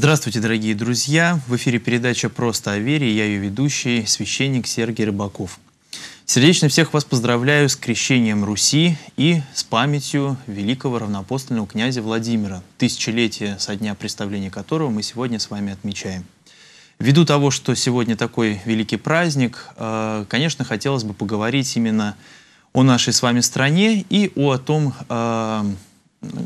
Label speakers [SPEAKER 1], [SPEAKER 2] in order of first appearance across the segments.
[SPEAKER 1] Здравствуйте, дорогие друзья! В эфире передача «Просто о вере» я ее ведущий, священник Сергей Рыбаков. Сердечно всех вас поздравляю с крещением Руси и с памятью великого равноапостольного князя Владимира, тысячелетие со дня представления которого мы сегодня с вами отмечаем. Ввиду того, что сегодня такой великий праздник, э, конечно, хотелось бы поговорить именно о нашей с вами стране и о том э,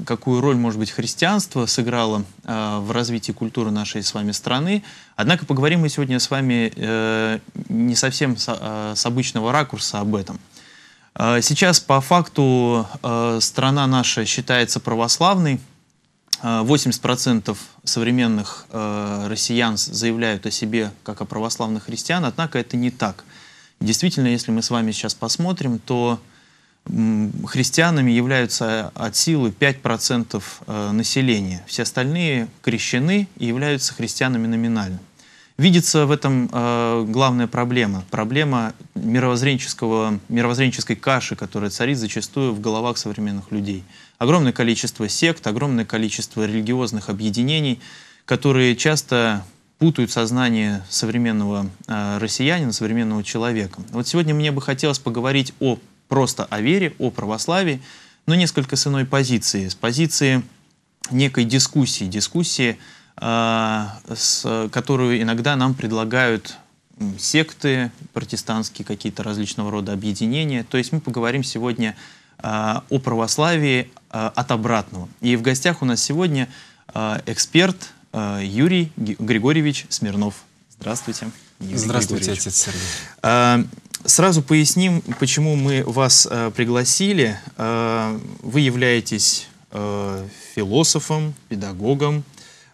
[SPEAKER 1] какую роль, может быть, христианство сыграло э, в развитии культуры нашей с вами страны. Однако поговорим мы сегодня с вами э, не совсем с, э, с обычного ракурса об этом. Э, сейчас по факту э, страна наша считается православной. 80% э, современных э, россиян заявляют о себе как о православных христиан, однако это не так. Действительно, если мы с вами сейчас посмотрим, то э, христианами являются от силы 5% э, населения. Все остальные крещены и являются христианами номинально. Видится в этом э, главная проблема. Проблема мировоззренческого, мировоззренческой каши, которая царит зачастую в головах современных людей. Огромное количество сект, огромное количество религиозных объединений, которые часто путают сознание современного э, россиянина, современного человека. Вот сегодня мне бы хотелось поговорить о просто о вере, о православии, но несколько с иной позиции, с позиции некой дискуссии, дискуссии, э, с, которую иногда нам предлагают секты, протестантские какие-то различного рода объединения. То есть мы поговорим сегодня э, о православии э, от обратного. И в гостях у нас сегодня э, эксперт э, Юрий Григорьевич Смирнов. Здравствуйте. Юрий Здравствуйте, отец Сергей. Сразу поясним, почему мы вас э, пригласили. Э, вы являетесь э, философом, педагогом,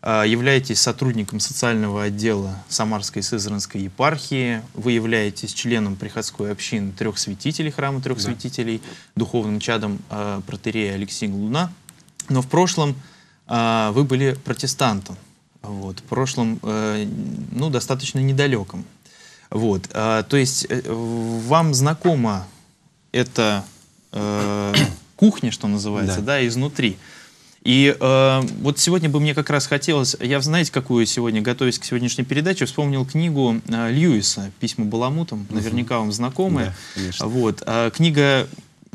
[SPEAKER 1] э, являетесь сотрудником социального отдела Самарской Сызранской епархии, вы являетесь членом приходской общины трех святителей, храма трех да. святителей, духовным чадом э, протерея Алексея Луна. Но в прошлом э, вы были протестантом, вот, в прошлом, э, ну, достаточно недалеком. Вот, а, то есть э, вам знакома эта э, кухня, что называется, да, да изнутри. И э, вот сегодня бы мне как раз хотелось, я знаете, какую сегодня, готовясь к сегодняшней передаче, вспомнил книгу э, Льюиса «Письма Баламутам», угу. наверняка вам знакомая. Да, конечно. вот, э, книга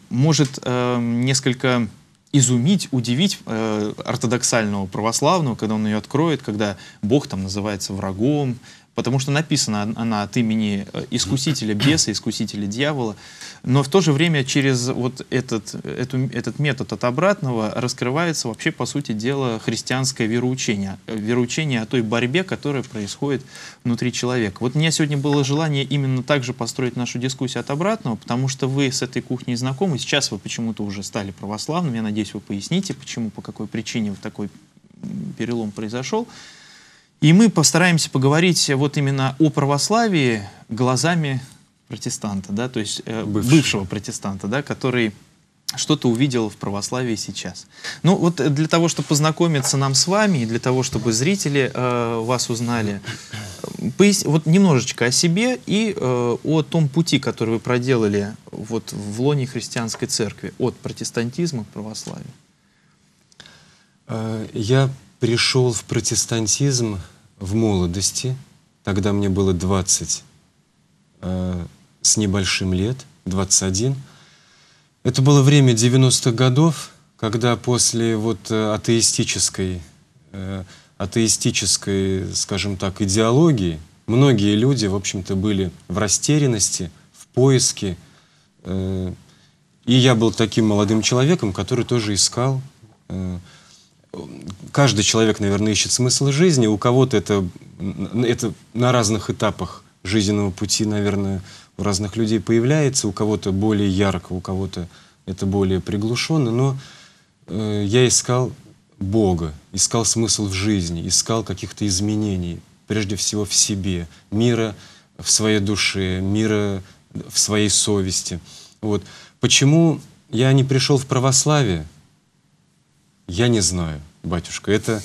[SPEAKER 1] может э, несколько изумить, удивить э, ортодоксального православного, когда он ее откроет, когда Бог там называется врагом, потому что написана она от имени э, искусителя беса, искусителя дьявола, но в то же время через вот этот, эту, этот метод от обратного раскрывается вообще, по сути дела, христианское вероучение, э, вероучение о той борьбе, которая происходит внутри человека. Вот у меня сегодня было желание именно также построить нашу дискуссию от обратного, потому что вы с этой кухней знакомы, сейчас вы почему-то уже стали православным, я надеюсь, вы поясните, почему, по какой причине вот такой перелом произошел. И мы постараемся поговорить вот именно о православии глазами протестанта, да, то есть э, бывшего. бывшего протестанта, да, который что-то увидел в православии сейчас. Ну вот для того, чтобы познакомиться нам с вами, и для того, чтобы зрители э, вас узнали, пояс... вот немножечко о себе и э, о том пути, который вы проделали вот в лоне христианской церкви от протестантизма к православию.
[SPEAKER 2] Э, я пришел в протестантизм в молодости, тогда мне было 20 э, с небольшим лет, 21. Это было время 90-х годов, когда после вот э, атеистической, э, атеистической, скажем так, идеологии многие люди, в общем-то, были в растерянности, в поиске. Э, и я был таким молодым человеком, который тоже искал э, каждый человек, наверное, ищет смысл жизни. У кого-то это, это на разных этапах жизненного пути, наверное, у разных людей появляется. У кого-то более ярко, у кого-то это более приглушенно. Но э, я искал Бога, искал смысл в жизни, искал каких-то изменений, прежде всего в себе, мира в своей душе, мира в своей совести. Вот. Почему я не пришел в православие? Я не знаю, батюшка. Это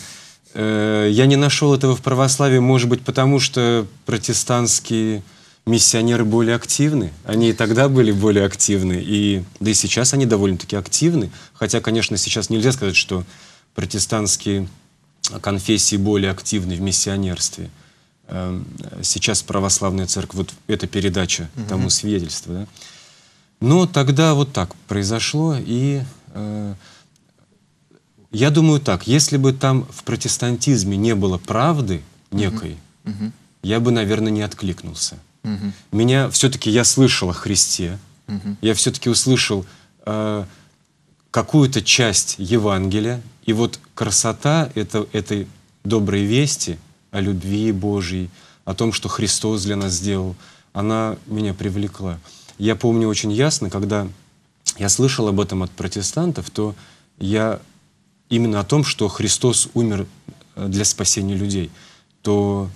[SPEAKER 2] э, я не нашел этого в православии, может быть, потому что протестантские миссионеры более активны. Они и тогда были более активны, и да и сейчас они довольно-таки активны. Хотя, конечно, сейчас нельзя сказать, что протестантские конфессии более активны в миссионерстве. Эм, сейчас православная церковь, вот эта передача угу. тому свидетельство. Да? Но тогда вот так произошло, и э, я думаю так, если бы там в протестантизме не было правды некой, угу. Угу. я бы, наверное, не откликнулся. Угу. Меня все-таки, я слышал о Христе, угу. я все-таки услышал э, какую-то часть Евангелия, и вот красота это, этой доброй вести о любви Божьей, о том, что Христос для нас сделал, она меня привлекла. Я помню очень ясно, когда я слышал об этом от протестантов, то я именно о том, что Христос умер э, для спасения людей, то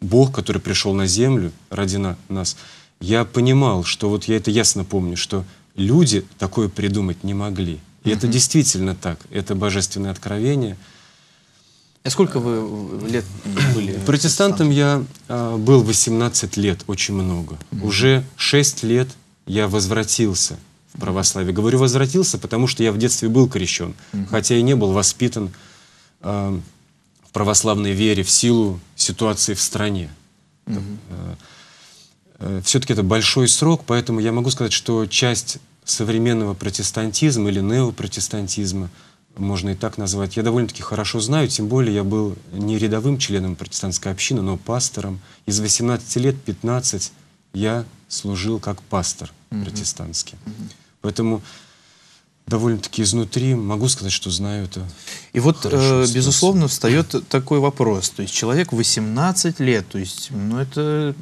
[SPEAKER 2] Бог, который пришел на землю ради нас, я понимал, что вот я это ясно помню, что люди такое придумать не могли. И угу. это действительно так, это божественное откровение. А сколько
[SPEAKER 1] вы лет были?
[SPEAKER 2] Протестантом я а, был 18 лет, очень много. Угу. Уже 6 лет я возвратился в православие. Говорю, возвратился, потому что я в детстве был крещен, угу. хотя и не был воспитан э, в православной вере в силу ситуации в стране. Угу. Э, э, Все-таки это большой срок, поэтому я могу сказать, что часть современного протестантизма или неопротестантизма, можно и так назвать, я довольно-таки хорошо знаю, тем более я был не рядовым членом протестантской общины, но пастором. Из 18 лет 15 я служил как пастор mm протестантский. mm Поэтому
[SPEAKER 1] довольно-таки изнутри могу сказать, что знаю это. И вот, э, безусловно, встает такой вопрос. То есть человек 18 лет, то есть, ну это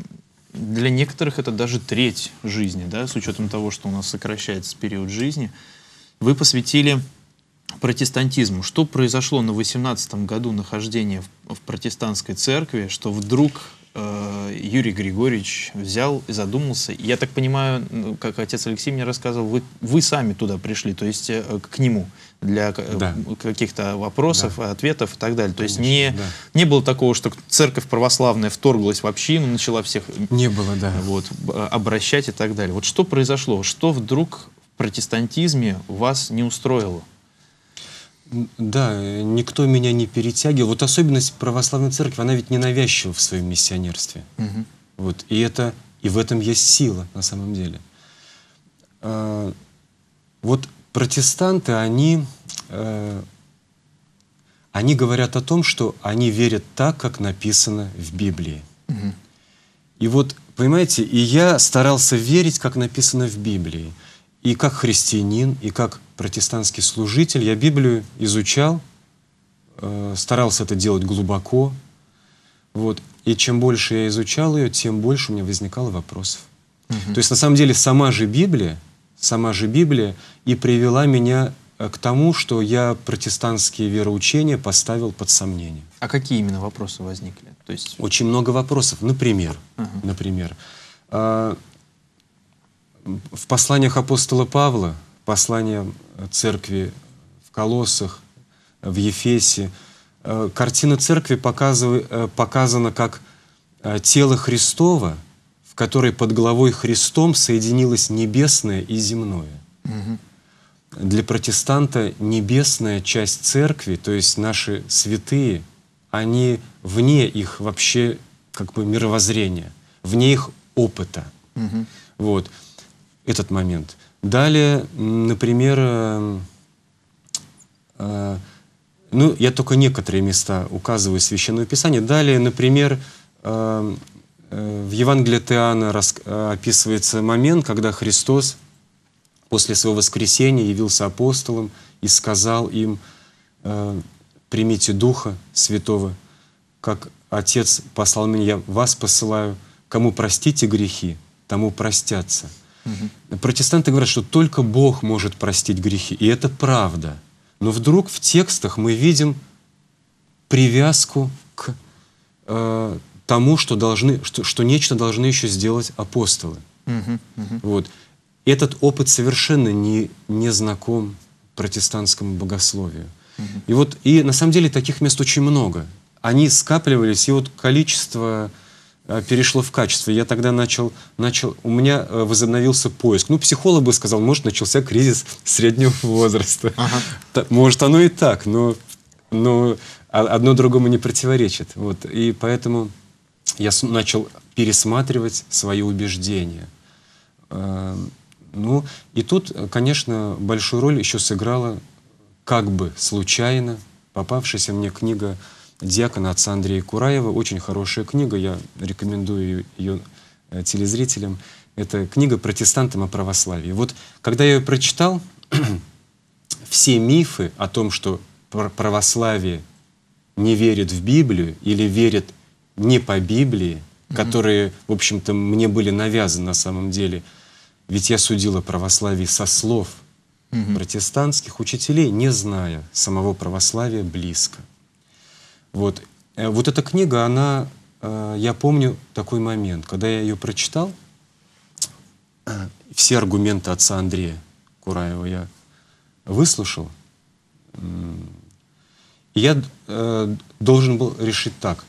[SPEAKER 1] для некоторых это даже треть жизни, да, с учетом того, что у нас сокращается период жизни. Вы посвятили протестантизму. Что произошло на 18 году нахождения в, в протестантской церкви, что вдруг Э, Юрий Григорьевич взял и задумался. Я так понимаю, ну, как отец Алексей мне рассказывал, вы, вы сами туда пришли, то есть э, к нему для да. каких-то вопросов, да. ответов и так далее. Конечно, то есть не, да. не было такого, что церковь православная вторглась в общину, начала всех не было, да. вот, обращать и так далее. Вот что произошло? Что вдруг в протестантизме вас не устроило? Да, никто меня не перетягивал. Вот особенность
[SPEAKER 2] православной церкви, она ведь не навязчива в своем миссионерстве. Угу. Вот, и, это, и в этом есть сила на самом деле. А, вот протестанты, они, э, они говорят о том, что они верят так, как написано в Библии. И вот, понимаете, и я старался верить, как написано в Библии. И как христианин, и как протестантский служитель, я Библию изучал, э, старался это делать глубоко. Вот. И чем больше я изучал ее, тем больше у меня возникало вопросов. Угу. То есть на самом деле сама же Библия, сама же Библия и привела меня э, к тому, что я протестантские вероучения поставил под сомнение.
[SPEAKER 1] А какие именно вопросы возникли?
[SPEAKER 2] То есть... Очень много вопросов. Например, uh например э, в посланиях апостола Павла Послание церкви в Колоссах, в Ефесе. Э, картина церкви э, показана как э, тело Христова, в которой под главой Христом соединилось небесное и земное. Для протестанта небесная часть церкви, то есть наши святые, они вне их вообще как бы мировоззрения, вне их опыта. Угу. Вот этот момент – Далее, например, э, э, ну, я только некоторые места указываю в Священном Писании. Далее, например, э, в Евангелии от Иоанна описывается момент, когда Христос после своего воскресения явился апостолом и сказал им, «Примите Духа Святого, как Отец послал меня, я вас посылаю, кому простите грехи, тому простятся». Угу. Протестанты говорят, что только Бог может простить грехи, и это правда. Но вдруг в текстах мы видим привязку к э, тому, что, должны, что, что нечто должны еще сделать апостолы.
[SPEAKER 1] Угу, угу.
[SPEAKER 2] Вот. Этот опыт совершенно не, не знаком протестантскому богословию. Угу. И вот, и на самом деле таких мест очень много. Они скапливались, и вот количество Э, перешло в качество. Я тогда начал, начал у меня э, возобновился поиск. Ну, психолог бы сказал, может, начался кризис среднего возраста. Ага. Может, оно и так, но, но одно другому не противоречит. Вот. И поэтому я начал пересматривать свои убеждения. Эм, ну, и тут, конечно, большую роль еще сыграла как бы случайно попавшаяся мне книга диакона отца Андрея Кураева. Очень хорошая книга, я рекомендую ее э, телезрителям. Это книга «Протестантам о православии». Вот когда я ее прочитал, все мифы о том, что православие не верит в Библию или верит не по Библии, которые, в общем-то, мне были навязаны на самом деле. Ведь я судила православие со слов протестантских учителей, не зная самого православия близко. Вот, э, вот эта книга, она, э, я помню такой момент, когда я ее прочитал, э, все аргументы отца Андрея Кураева я выслушал, и я должен был решить так.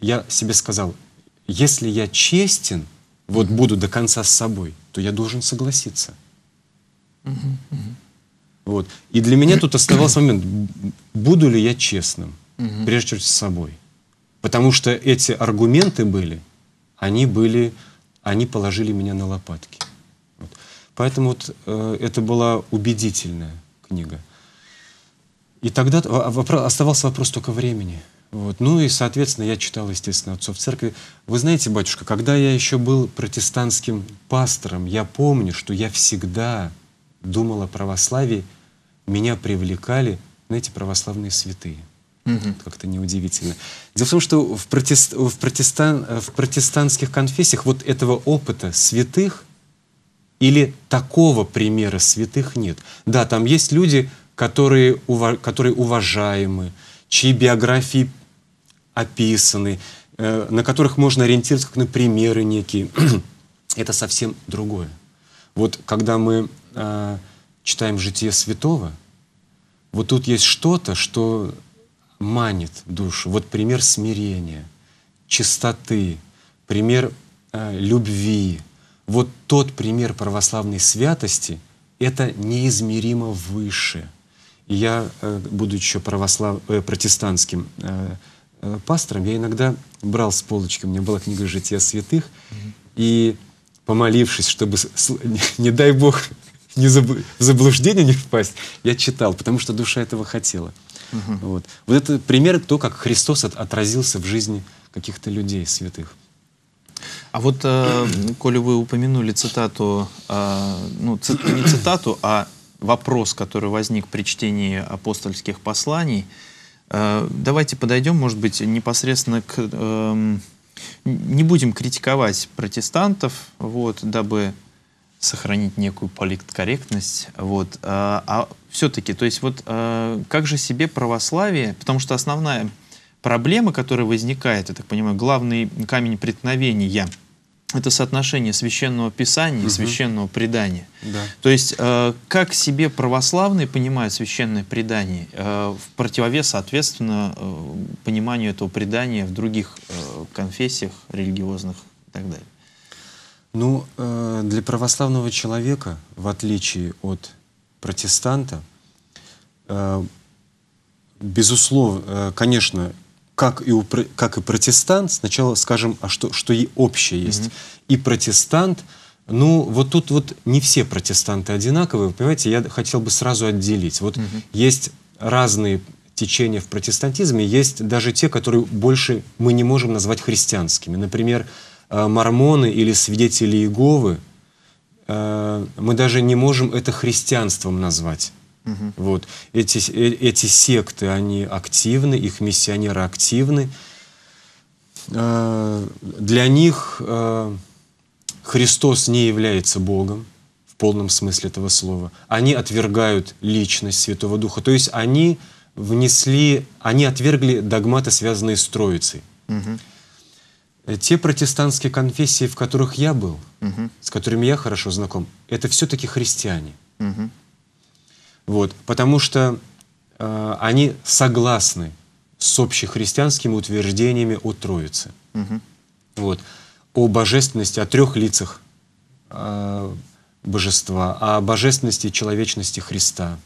[SPEAKER 2] Я себе сказал, если я честен, вот буду до конца с собой, то я должен согласиться. Угу, угу. Вот. И для меня тут оставался момент, буду ли я честным угу. прежде чем с собой. Потому что эти аргументы были, они были, они положили меня на лопатки. Вот. Поэтому вот, э, это была убедительная книга. И тогда вопрос, оставался вопрос только времени. Вот. Ну и, соответственно, я читал, естественно, отцов церкви. Вы знаете, батюшка, когда я еще был протестантским пастором, я помню, что я всегда думал о православии, меня привлекали, знаете, православные святые. Угу. Как-то неудивительно. Дело в том, что в, протест... в, протестан... в протестантских конфессиях вот этого опыта святых или такого примера святых нет. Да, там есть люди, которые, которые уважаемы, чьи биографии описаны, э, на которых можно ориентироваться как на примеры некие. Это совсем другое. Вот когда мы э, читаем «Житие святого», вот тут есть что-то, что манит душу. Вот пример смирения, чистоты, пример э, любви. Вот тот пример православной святости — это неизмеримо выше. И я, э, будучи православ... э, протестантским э, э, пастором, я иногда брал с полочки, у меня была книга «Жития святых», mm-hmm. и помолившись, чтобы, не, дай Бог, не забл... в заблуждение не впасть, я читал, потому что душа этого хотела — Угу. Вот. вот это пример то, как Христос отразился в жизни каких-то людей святых.
[SPEAKER 1] А вот, э, коли вы упомянули цитату, э, ну, цит, не цитату, а вопрос, который возник при чтении апостольских посланий, э, давайте подойдем, может быть, непосредственно к... Э, не будем критиковать протестантов, вот, дабы сохранить некую политкорректность. Вот. А, а все-таки, то есть вот а, как же себе православие, потому что основная проблема, которая возникает, я так понимаю, главный камень преткновения — это соотношение священного писания угу. и священного предания. Да. То есть, а, как себе православные понимают священное предание, в противовес, соответственно, э, пониманию этого предания в других э, конфессиях религиозных и так далее. Ну,
[SPEAKER 2] э, для православного человека, в отличие от протестанта, э, безусловно, э, конечно, как и, у, как и протестант, сначала скажем, а что, что и общее есть. Mm -hmm. И протестант, ну, вот тут вот не все протестанты одинаковые, понимаете, я хотел бы сразу отделить. Вот mm -hmm. есть разные течения в протестантизме, есть даже те, которые больше мы не можем назвать христианскими. Например, Э, мормоны или свидетели Иеговы, э, мы даже не можем это христианством назвать. Угу. Вот. Эти, э, эти секты, они активны, их миссионеры активны. Для них Христос не является Богом в полном смысле этого слова. Они отвергают личность Святого Духа. То есть они внесли, они отвергли догматы, связанные с Троицей. Угу. Э, те протестантские конфессии, в которых я был, угу. с которыми я хорошо знаком, это все-таки христиане. Угу. Вот, потому что э, они согласны с общехристианскими утверждениями о Троице. Угу. Вот, о божественности, о трех лицах э, божества, о божественности и человечности Христа.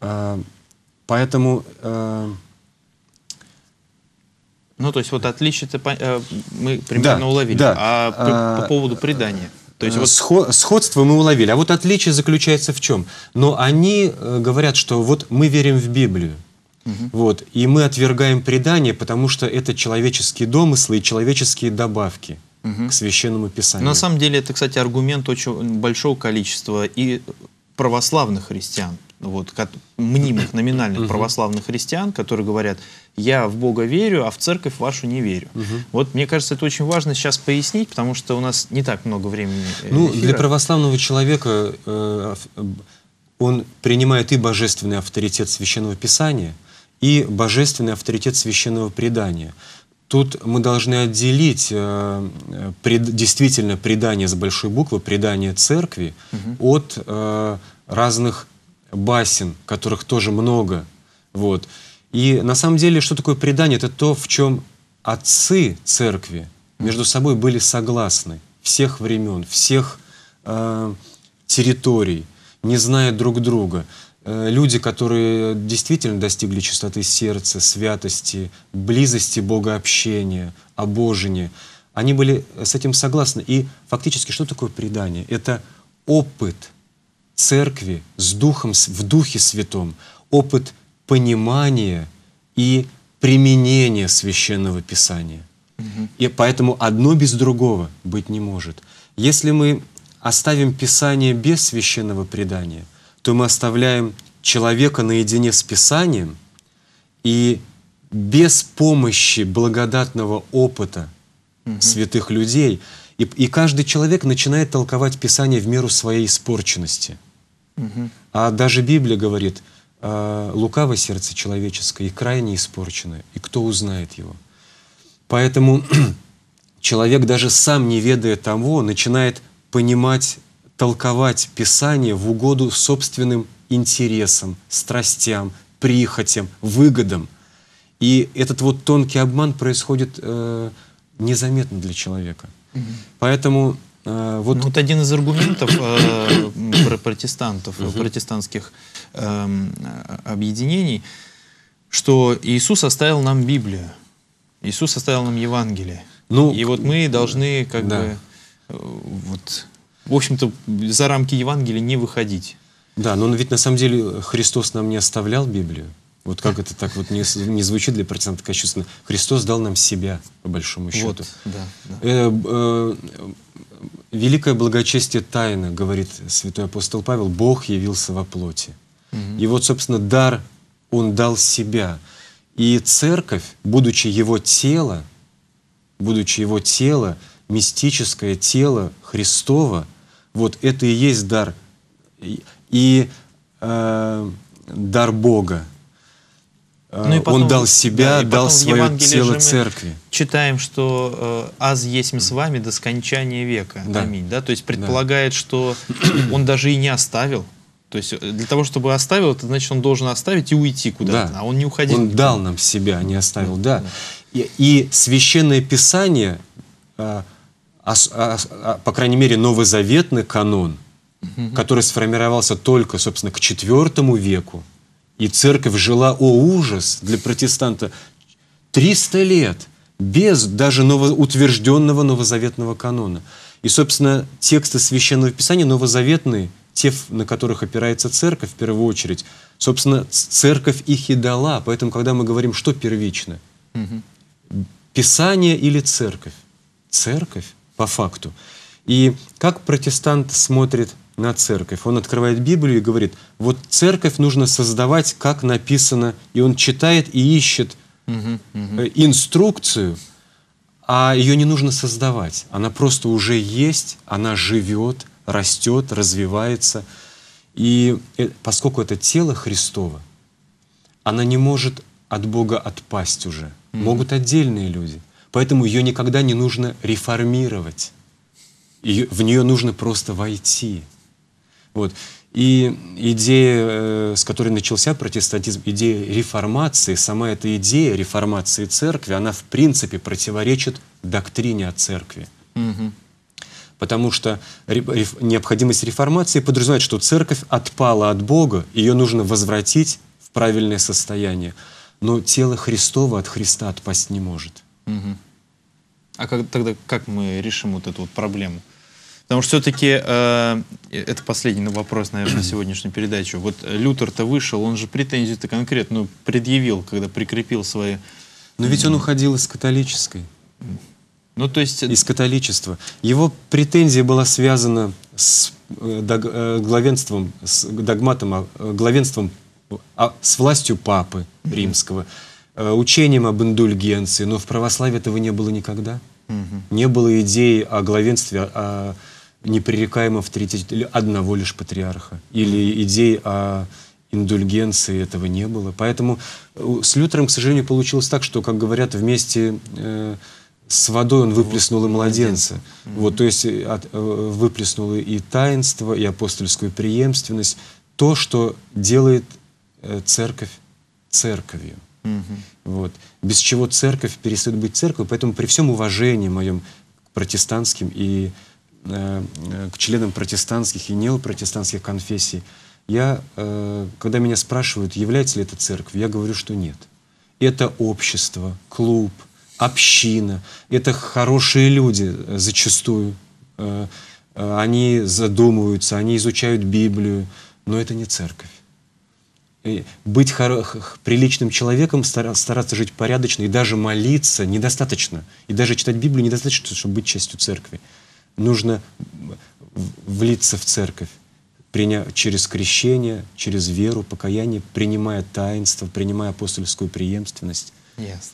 [SPEAKER 2] Э, поэтому... Э,
[SPEAKER 1] ну, то есть вот отличие э, мы примерно да, уловили. Да. А, по, по а, поводу предания?
[SPEAKER 2] То есть э, вот... Схо сходство мы уловили. А вот отличие заключается в чем? Но они э, говорят, что вот мы верим в Библию. Угу. Вот, и мы отвергаем предание, потому что это человеческие домыслы и человеческие добавки угу. к священному писанию. На
[SPEAKER 1] самом деле это, кстати, аргумент очень большого количества и православных христиан вот, как мнимых номинальных православных христиан, которые говорят, я в Бога верю, а в церковь вашу не верю. Вот мне кажется, это очень важно сейчас пояснить, потому что у нас не так много времени. Э, ну, для
[SPEAKER 2] православного человека э, э, он принимает и божественный авторитет священного писания, и божественный авторитет священного предания. Тут мы должны отделить э, пред, действительно предание с большой буквы, предание церкви угу. от э, разных басен, которых тоже много. Вот. И на самом деле, что такое предание? Это то, в чем отцы церкви между собой были согласны всех времен, всех э, территорий, не зная друг друга. Э, люди, которые действительно достигли чистоты сердца, святости, близости Бога, общения, обожения, они были с этим согласны. И фактически что такое предание? Это опыт – церкви с духом, в Духе Святом опыт понимания и применения Священного Писания. Угу. И поэтому одно без другого быть не может. Если мы оставим Писание без священного предания, то мы оставляем человека наедине с Писанием и без помощи благодатного опыта
[SPEAKER 1] угу. святых
[SPEAKER 2] людей. И, и каждый человек начинает толковать Писание в меру своей испорченности – а даже Библия говорит, «А, лукаво сердце человеческое и крайне испорчено, и кто узнает его? Поэтому человек даже сам, не ведая того, начинает понимать, толковать Писание в угоду собственным интересам, страстям, прихотям, выгодам. И этот вот тонкий обман происходит э, незаметно для человека. Угу. Поэтому
[SPEAKER 1] Э, вот. Ну, вот один из аргументов э, протестантов, угу. протестантских эм, э, объединений, что Иисус оставил нам Библию, Иисус оставил нам Евангелие. Ну, и вот мы должны как да. бы э, вот, в общем-то, за рамки Евангелия не выходить. Да, но ведь на самом
[SPEAKER 2] деле Христос нам не оставлял Библию. Вот как это так вот не, не звучит для протестанта кощунственно. Христос дал нам себя, по большому счету. Вот, да, да. Э, э, Великое благочестие тайна, говорит святой апостол Павел, Бог явился во плоти. Угу. И вот, собственно, дар Он дал себя. И церковь, будучи Его тело, будучи Его тело, мистическое тело Христова, вот это и есть дар. И э, дар Бога. А, ну, потом, он дал себя, да, дал свое тело церкви.
[SPEAKER 1] Читаем, что э, «Аз есть мы с вами до скончания века». Да. Аминь. Да? То есть предполагает, да. что он даже и не оставил. То есть э, для того, чтобы оставил, это значит, он должен оставить и уйти куда-то. Да. А он не уходил. Он дал нам себя, а не оставил, да.
[SPEAKER 2] да. И, и Священное Писание, а, а, а, по крайней мере, новозаветный канон, угу. который сформировался только, собственно, к IV веку, и церковь жила, о ужас, для протестанта, 300 лет без даже новоутвержденного новозаветного канона. И, собственно, тексты Священного Писания новозаветные, те, на которых опирается церковь в первую очередь, собственно, церковь их и дала. Поэтому, когда мы говорим, что первично, Писание или церковь? Церковь, по факту. И как протестант смотрит на церковь. Он открывает Библию и говорит, вот церковь нужно создавать, как написано. И он читает и ищет угу, угу. инструкцию, а ее не нужно создавать. Она просто уже есть, она живет, растет, развивается. И э, поскольку это тело Христово, она не может от Бога отпасть уже. Угу. Могут отдельные люди. Поэтому ее никогда не нужно реформировать. Ее, в нее нужно просто войти. Вот. И идея, э, с которой начался протестантизм, идея реформации, сама эта идея реформации церкви, она в принципе противоречит доктрине о церкви. Угу. Потому что необходимость реформации подразумевает, что церковь отпала от Бога, ее нужно возвратить в правильное состояние. Но тело Христова от Христа
[SPEAKER 1] отпасть не может. Угу. А как, тогда как мы решим вот эту вот проблему? Потому что все-таки э, это последний ну, вопрос, наверное, на сегодняшнюю передачу. Вот э, Лютер-то вышел, он же претензии-то конкретно предъявил, когда прикрепил свои... Но ведь он уходил из католической. Ну, то есть... Э, из католичества. Его претензия
[SPEAKER 2] была связана с э, главенством, с догматом, главенством, а, с властью папы римского, учением об индульгенции, но в православии этого не было никогда. Не было идеи о главенстве, о, непререкаемо в одного лишь патриарха. Или идей о индульгенции этого не было. Поэтому э, с Лютером, к сожалению, получилось так, что, как говорят, вместе э, с водой он выплеснул и младенца. Вот, то есть э, от, выплеснул и таинство, и апостольскую преемственность. То, что делает церковь церковью. Вот. Без чего церковь перестает быть церковью. Поэтому при всем уважении моем к протестантским и Э, э, к членам протестантских и неопротестантских конфессий, я, э, когда меня спрашивают, является ли это церковь, я говорю, что нет. Это общество, клуб, община, это хорошие люди зачастую. Они задумываются, они изучают Библию, но это не церковь. И быть приличным человеком, стараться жить порядочно и даже молиться недостаточно. И даже читать Библию недостаточно, чтобы быть частью церкви нужно влиться в церковь приня... через крещение, через веру, покаяние, принимая таинство, принимая апостольскую преемственность.
[SPEAKER 1] Yes.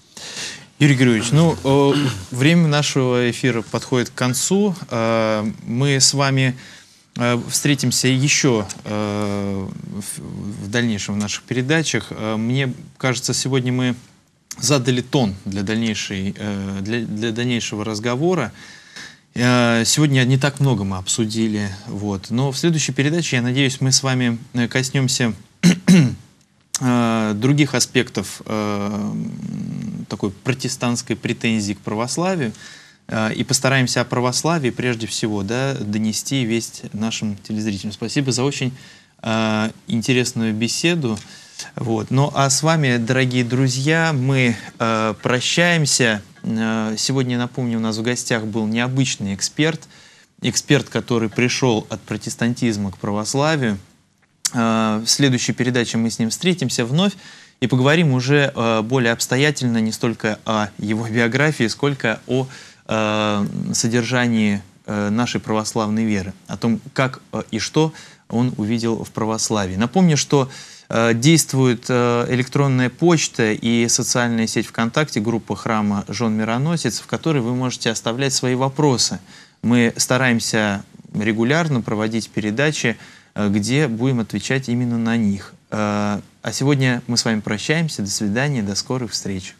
[SPEAKER 1] Юрий Григорьевич, ну, э, время нашего эфира подходит к концу. Э, мы с вами э, встретимся еще э, в, в дальнейшем в наших передачах. Э, мне кажется, сегодня мы задали тон для, дальнейшей, э, для, для дальнейшего разговора. Э, сегодня не так много мы обсудили, вот. но в следующей передаче, я надеюсь, мы с вами э, коснемся э, других аспектов такой протестантской претензии к православию и постараемся о православии прежде всего да, донести весть нашим телезрителям. Спасибо за очень интересную беседу. Вот. Ну а с вами, дорогие друзья, мы прощаемся. Э, сегодня, напомню, у нас в гостях был необычный эксперт, эксперт, который пришел от протестантизма к православию. Э, в следующей передаче мы с ним встретимся вновь и поговорим уже э, более обстоятельно не столько о его биографии, сколько о содержании нашей православной веры, о том, как и что он увидел в православии. Напомню, что э, действует э, электронная почта и социальная сеть ВКонтакте, группа храма Жон Мироносец», в которой вы можете оставлять свои вопросы. Мы стараемся регулярно проводить передачи, э, где будем отвечать именно на них. А сегодня мы с вами прощаемся. До свидания, до скорых встреч.